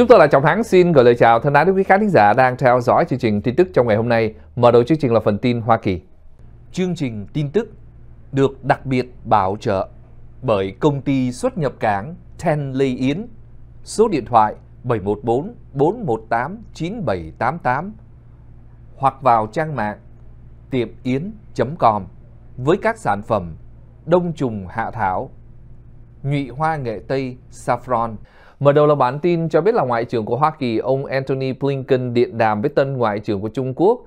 Chúng tôi là Trọng Thắng xin gửi lời chào thân ái đến quý khán thính giả đang theo dõi chương trình tin tức trong ngày hôm nay. Mở đầu chương trình là phần tin Hoa Kỳ. Chương trình tin tức được đặc biệt bảo trợ bởi công ty xuất nhập cảng Ten Lê Yến, số điện thoại 714 418 9788 hoặc vào trang mạng tiệmyến.com với các sản phẩm đông trùng hạ thảo, nhụy hoa nghệ tây, saffron, Mở đầu là bản tin cho biết là Ngoại trưởng của Hoa Kỳ ông Antony Blinken điện đàm với tân Ngoại trưởng của Trung Quốc.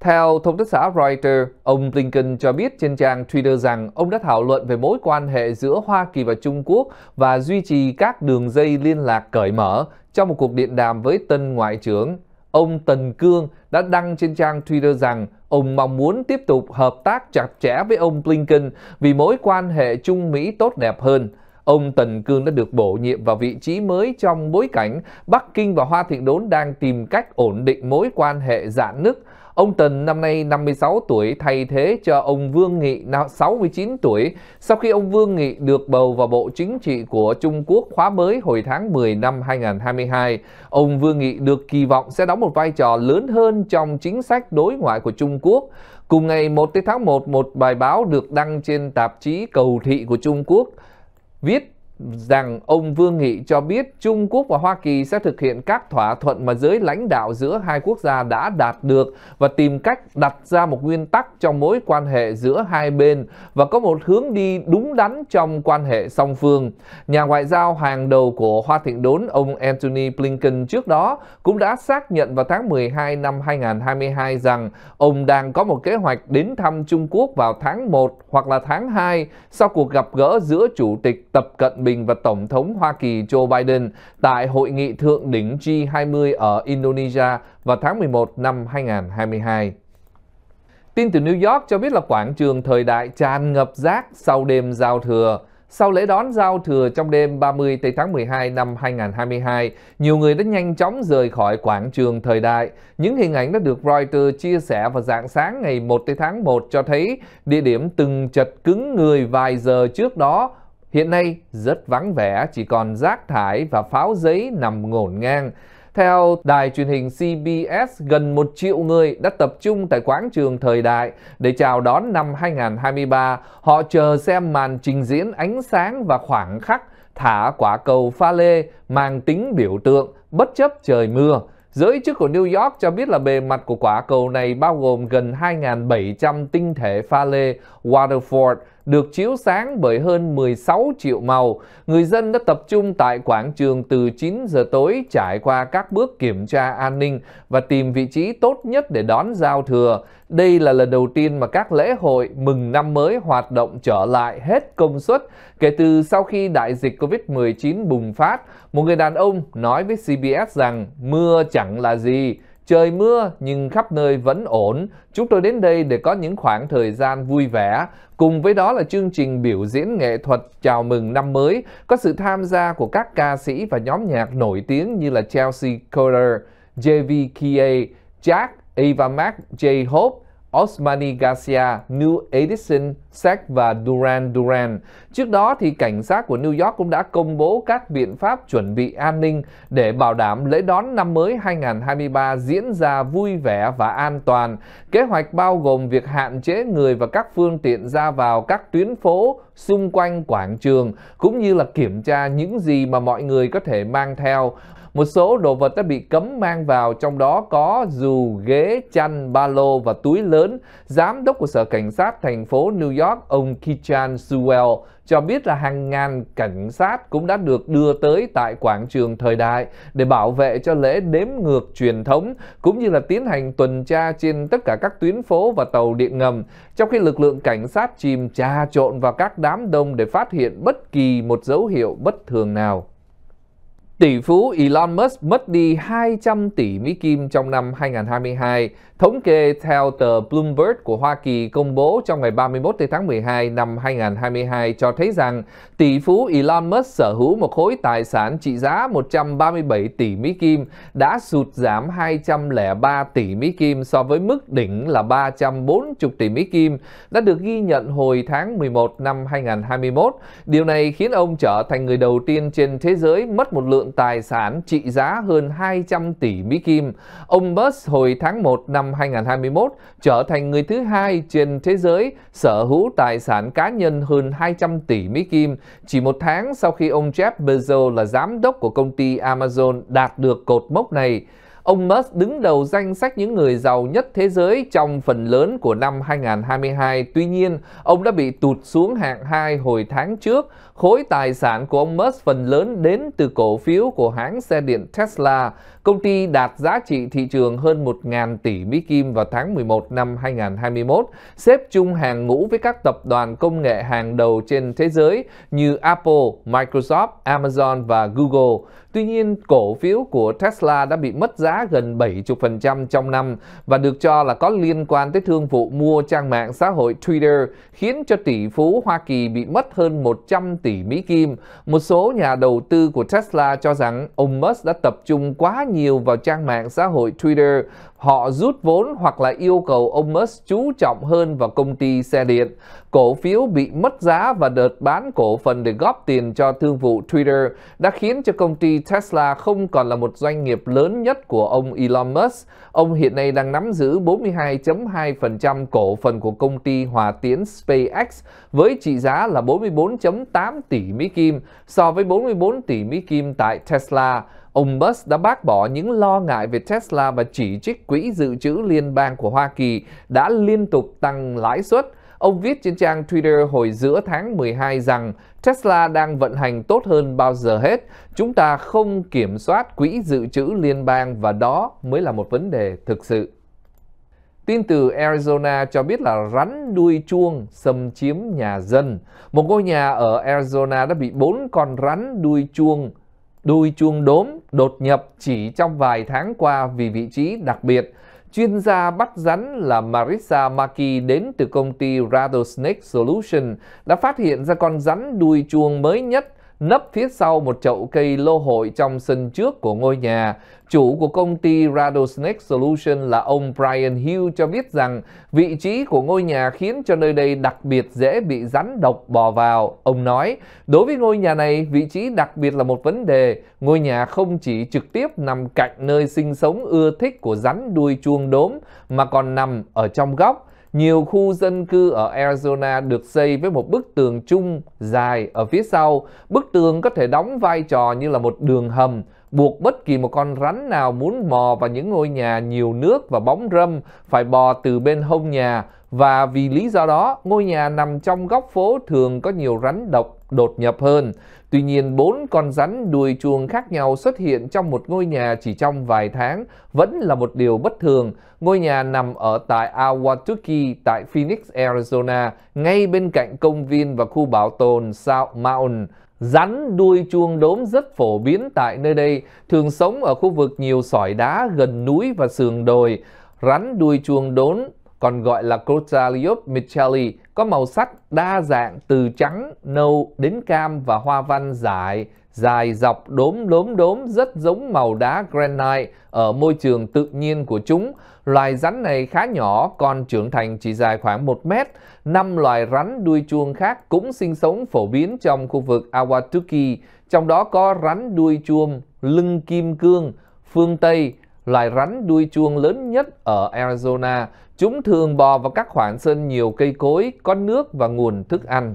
Theo thông tấn xã Reuters, ông Blinken cho biết trên trang Twitter rằng ông đã thảo luận về mối quan hệ giữa Hoa Kỳ và Trung Quốc và duy trì các đường dây liên lạc cởi mở trong một cuộc điện đàm với tân Ngoại trưởng. Ông Tần Cương đã đăng trên trang Twitter rằng ông mong muốn tiếp tục hợp tác chặt chẽ với ông Blinken vì mối quan hệ Trung Mỹ tốt đẹp hơn – ông Tần Cương đã được bổ nhiệm vào vị trí mới trong bối cảnh Bắc Kinh và Hoa Thịnh Đốn đang tìm cách ổn định mối quan hệ giãn dạ nước. Ông Tần năm nay 56 tuổi thay thế cho ông Vương Nghị 69 tuổi sau khi ông Vương Nghị được bầu vào Bộ Chính trị của Trung Quốc khóa mới hồi tháng 10 năm 2022. Ông Vương Nghị được kỳ vọng sẽ đóng một vai trò lớn hơn trong chính sách đối ngoại của Trung Quốc. Cùng ngày 1 tháng 1, một bài báo được đăng trên tạp chí Cầu Thị của Trung Quốc with rằng ông Vương Nghị cho biết Trung Quốc và Hoa Kỳ sẽ thực hiện các thỏa thuận mà giới lãnh đạo giữa hai quốc gia đã đạt được và tìm cách đặt ra một nguyên tắc trong mối quan hệ giữa hai bên và có một hướng đi đúng đắn trong quan hệ song phương. Nhà ngoại giao hàng đầu của Hoa Thịnh Đốn, ông Anthony Blinken trước đó cũng đã xác nhận vào tháng 12 năm 2022 rằng ông đang có một kế hoạch đến thăm Trung Quốc vào tháng 1 hoặc là tháng 2 sau cuộc gặp gỡ giữa Chủ tịch Tập Cận Bình Bình và Tổng thống Hoa Kỳ Joe Biden tại hội nghị thượng đỉnh G20 ở Indonesia vào tháng 11 năm 2022. Tin từ New York cho biết là quảng trường thời đại tràn ngập rác sau đêm giao thừa. Sau lễ đón giao thừa trong đêm 30 tây tháng 12 năm 2022, nhiều người đã nhanh chóng rời khỏi quảng trường thời đại. Những hình ảnh đã được Reuters chia sẻ vào dạng sáng ngày 1 tây tháng 1 cho thấy địa điểm từng chật cứng người vài giờ trước đó hiện nay rất vắng vẻ, chỉ còn rác thải và pháo giấy nằm ngổn ngang. Theo đài truyền hình CBS, gần một triệu người đã tập trung tại quảng trường thời đại để chào đón năm 2023. Họ chờ xem màn trình diễn ánh sáng và khoảng khắc thả quả cầu pha lê mang tính biểu tượng bất chấp trời mưa. Giới chức của New York cho biết là bề mặt của quả cầu này bao gồm gần 2.700 tinh thể pha lê Waterford được chiếu sáng bởi hơn 16 triệu màu. Người dân đã tập trung tại quảng trường từ 9 giờ tối trải qua các bước kiểm tra an ninh và tìm vị trí tốt nhất để đón giao thừa. Đây là lần đầu tiên mà các lễ hội mừng năm mới hoạt động trở lại hết công suất kể từ sau khi đại dịch Covid-19 bùng phát. Một người đàn ông nói với CBS rằng mưa chẳng là gì, trời mưa nhưng khắp nơi vẫn ổn. Chúng tôi đến đây để có những khoảng thời gian vui vẻ. Cùng với đó là chương trình biểu diễn nghệ thuật chào mừng năm mới có sự tham gia của các ca sĩ và nhóm nhạc nổi tiếng như là Chelsea Colter, JVKA, Jack Eva Mac, J Hope, Osmani Garcia, New Edison, Sack và Duran Duran. Trước đó, thì cảnh sát của New York cũng đã công bố các biện pháp chuẩn bị an ninh để bảo đảm lễ đón năm mới 2023 diễn ra vui vẻ và an toàn. Kế hoạch bao gồm việc hạn chế người và các phương tiện ra vào các tuyến phố xung quanh quảng trường, cũng như là kiểm tra những gì mà mọi người có thể mang theo. Một số đồ vật đã bị cấm mang vào, trong đó có dù, ghế, chăn, ba lô và túi lớn. Giám đốc của Sở Cảnh sát thành phố New York, ông Kichan Sewell, cho biết là hàng ngàn cảnh sát cũng đã được đưa tới tại quảng trường thời đại để bảo vệ cho lễ đếm ngược truyền thống cũng như là tiến hành tuần tra trên tất cả các tuyến phố và tàu điện ngầm trong khi lực lượng cảnh sát chìm trà trộn vào các đám đông để phát hiện bất kỳ một dấu hiệu bất thường nào. Tỷ phú Elon Musk mất đi 200 tỷ Mỹ Kim trong năm 2022, thống kê theo tờ Bloomberg của Hoa Kỳ công bố trong ngày 31 tháng 12 năm 2022 cho thấy rằng tỷ phú Elon Musk sở hữu một khối tài sản trị giá 137 tỷ Mỹ Kim đã sụt giảm 203 tỷ Mỹ Kim so với mức đỉnh là 340 tỷ Mỹ Kim đã được ghi nhận hồi tháng 11 năm 2021. Điều này khiến ông trở thành người đầu tiên trên thế giới mất một lượng lượng tài sản trị giá hơn 200 tỷ Mỹ Kim. Ông Musk hồi tháng 1 năm 2021 trở thành người thứ hai trên thế giới sở hữu tài sản cá nhân hơn 200 tỷ Mỹ Kim, chỉ một tháng sau khi ông Jeff Bezos là giám đốc của công ty Amazon đạt được cột mốc này. Ông Musk đứng đầu danh sách những người giàu nhất thế giới trong phần lớn của năm 2022. Tuy nhiên, ông đã bị tụt xuống hạng 2 hồi tháng trước. Khối tài sản của ông Musk phần lớn đến từ cổ phiếu của hãng xe điện Tesla. Công ty đạt giá trị thị trường hơn 1.000 tỷ Mỹ Kim vào tháng 11 năm 2021, xếp chung hàng ngũ với các tập đoàn công nghệ hàng đầu trên thế giới như Apple, Microsoft, Amazon và Google. Tuy nhiên, cổ phiếu của Tesla đã bị mất giá giá gần 70% trong năm và được cho là có liên quan tới thương vụ mua trang mạng xã hội Twitter khiến cho tỷ phú Hoa Kỳ bị mất hơn 100 tỷ Mỹ Kim. Một số nhà đầu tư của Tesla cho rằng ông Musk đã tập trung quá nhiều vào trang mạng xã hội Twitter. Họ rút vốn hoặc là yêu cầu ông Musk chú trọng hơn vào công ty xe điện. Cổ phiếu bị mất giá và đợt bán cổ phần để góp tiền cho thương vụ Twitter đã khiến cho công ty Tesla không còn là một doanh nghiệp lớn nhất của của ông Elon Musk. Ông hiện nay đang nắm giữ 42.2% cổ phần của công ty Hòa Tiến SpaceX với trị giá là 44.8 tỷ Mỹ Kim so với 44 tỷ Mỹ Kim tại Tesla ông Musk đã bác bỏ những lo ngại về Tesla và chỉ trích quỹ dự trữ liên bang của Hoa Kỳ đã liên tục tăng lãi suất. Ông viết trên trang Twitter hồi giữa tháng 12 rằng Tesla đang vận hành tốt hơn bao giờ hết. Chúng ta không kiểm soát quỹ dự trữ liên bang và đó mới là một vấn đề thực sự. Tin từ Arizona cho biết là rắn đuôi chuông xâm chiếm nhà dân. Một ngôi nhà ở Arizona đã bị bốn con rắn đuôi chuông đuôi chuông đốm đột nhập chỉ trong vài tháng qua vì vị trí đặc biệt. Chuyên gia bắt rắn là Marissa Maki đến từ công ty Rattlesnake Solution đã phát hiện ra con rắn đuôi chuông mới nhất nấp phía sau một chậu cây lô hội trong sân trước của ngôi nhà. Chủ của công ty Rattlesnake Solution là ông Brian Hill cho biết rằng vị trí của ngôi nhà khiến cho nơi đây đặc biệt dễ bị rắn độc bò vào. Ông nói, đối với ngôi nhà này, vị trí đặc biệt là một vấn đề. Ngôi nhà không chỉ trực tiếp nằm cạnh nơi sinh sống ưa thích của rắn đuôi chuông đốm, mà còn nằm ở trong góc. Nhiều khu dân cư ở Arizona được xây với một bức tường chung dài ở phía sau. Bức tường có thể đóng vai trò như là một đường hầm buộc bất kỳ một con rắn nào muốn mò vào những ngôi nhà nhiều nước và bóng râm phải bò từ bên hông nhà và vì lý do đó ngôi nhà nằm trong góc phố thường có nhiều rắn độc đột nhập hơn. Tuy nhiên bốn con rắn đuôi chuông khác nhau xuất hiện trong một ngôi nhà chỉ trong vài tháng vẫn là một điều bất thường. Ngôi nhà nằm ở tại Awatuki tại Phoenix, Arizona, ngay bên cạnh công viên và khu bảo tồn South Mountain. Rắn đuôi chuông đốm rất phổ biến tại nơi đây, thường sống ở khu vực nhiều sỏi đá gần núi và sườn đồi. Rắn đuôi chuông đốm còn gọi là Crotaliop micheli, có màu sắc đa dạng từ trắng, nâu đến cam và hoa văn dài, dài dọc đốm lốm đốm rất giống màu đá granite ở môi trường tự nhiên của chúng. Loài rắn này khá nhỏ, còn trưởng thành chỉ dài khoảng 1 mét. Năm loài rắn đuôi chuông khác cũng sinh sống phổ biến trong khu vực Awatuki, trong đó có rắn đuôi chuông lưng kim cương, phương Tây, loài rắn đuôi chuông lớn nhất ở Arizona, Chúng thường bò vào các khoảng sân nhiều cây cối, có nước và nguồn thức ăn.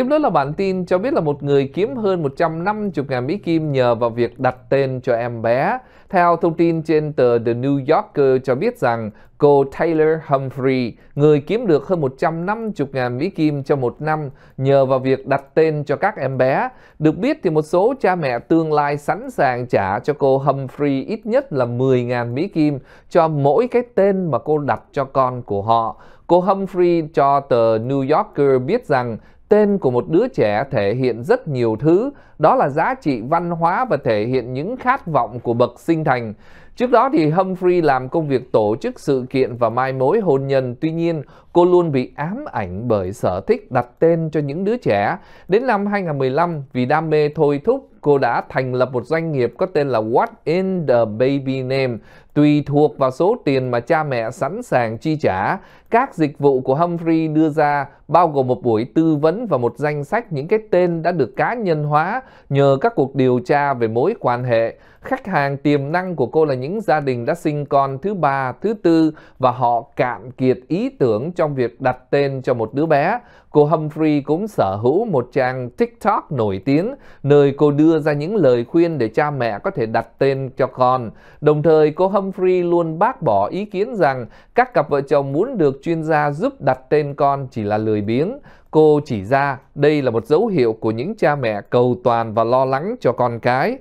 Tiếp nối là bản tin cho biết là một người kiếm hơn 150 ngàn Mỹ Kim nhờ vào việc đặt tên cho em bé. Theo thông tin trên tờ The New Yorker cho biết rằng cô Taylor Humphrey, người kiếm được hơn 150 ngàn Mỹ Kim trong một năm nhờ vào việc đặt tên cho các em bé. Được biết thì một số cha mẹ tương lai sẵn sàng trả cho cô Humphrey ít nhất là 10 ngàn Mỹ Kim cho mỗi cái tên mà cô đặt cho con của họ. Cô Humphrey cho tờ New Yorker biết rằng Tên của một đứa trẻ thể hiện rất nhiều thứ, đó là giá trị văn hóa và thể hiện những khát vọng của bậc sinh thành. Trước đó thì Humphrey làm công việc tổ chức sự kiện và mai mối hôn nhân, tuy nhiên cô luôn bị ám ảnh bởi sở thích đặt tên cho những đứa trẻ. Đến năm 2015, vì đam mê thôi thúc, cô đã thành lập một doanh nghiệp có tên là What in the Baby Name. Tùy thuộc vào số tiền mà cha mẹ sẵn sàng chi trả, các dịch vụ của Humphrey đưa ra bao gồm một buổi tư vấn và một danh sách những cái tên đã được cá nhân hóa nhờ các cuộc điều tra về mối quan hệ. Khách hàng tiềm năng của cô là những gia đình đã sinh con thứ ba, thứ tư và họ cạn kiệt ý tưởng trong việc đặt tên cho một đứa bé, cô Humphrey cũng sở hữu một trang TikTok nổi tiếng nơi cô đưa ra những lời khuyên để cha mẹ có thể đặt tên cho con. Đồng thời, cô Humphrey luôn bác bỏ ý kiến rằng các cặp vợ chồng muốn được chuyên gia giúp đặt tên con chỉ là lười biếng. Cô chỉ ra đây là một dấu hiệu của những cha mẹ cầu toàn và lo lắng cho con cái.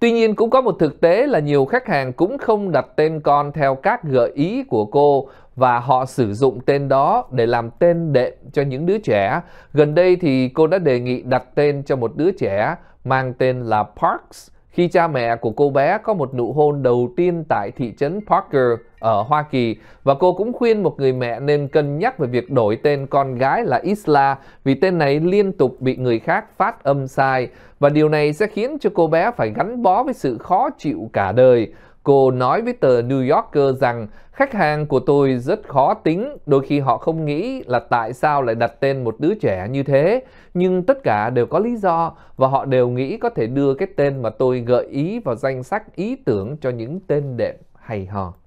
Tuy nhiên cũng có một thực tế là nhiều khách hàng cũng không đặt tên con theo các gợi ý của cô và họ sử dụng tên đó để làm tên đệm cho những đứa trẻ. Gần đây thì cô đã đề nghị đặt tên cho một đứa trẻ mang tên là Parks khi cha mẹ của cô bé có một nụ hôn đầu tiên tại thị trấn Parker ở Hoa Kỳ và cô cũng khuyên một người mẹ nên cân nhắc về việc đổi tên con gái là Isla vì tên này liên tục bị người khác phát âm sai và điều này sẽ khiến cho cô bé phải gắn bó với sự khó chịu cả đời. Cô nói với tờ New Yorker rằng khách hàng của tôi rất khó tính, đôi khi họ không nghĩ là tại sao lại đặt tên một đứa trẻ như thế, nhưng tất cả đều có lý do và họ đều nghĩ có thể đưa cái tên mà tôi gợi ý vào danh sách ý tưởng cho những tên đệm hay ho.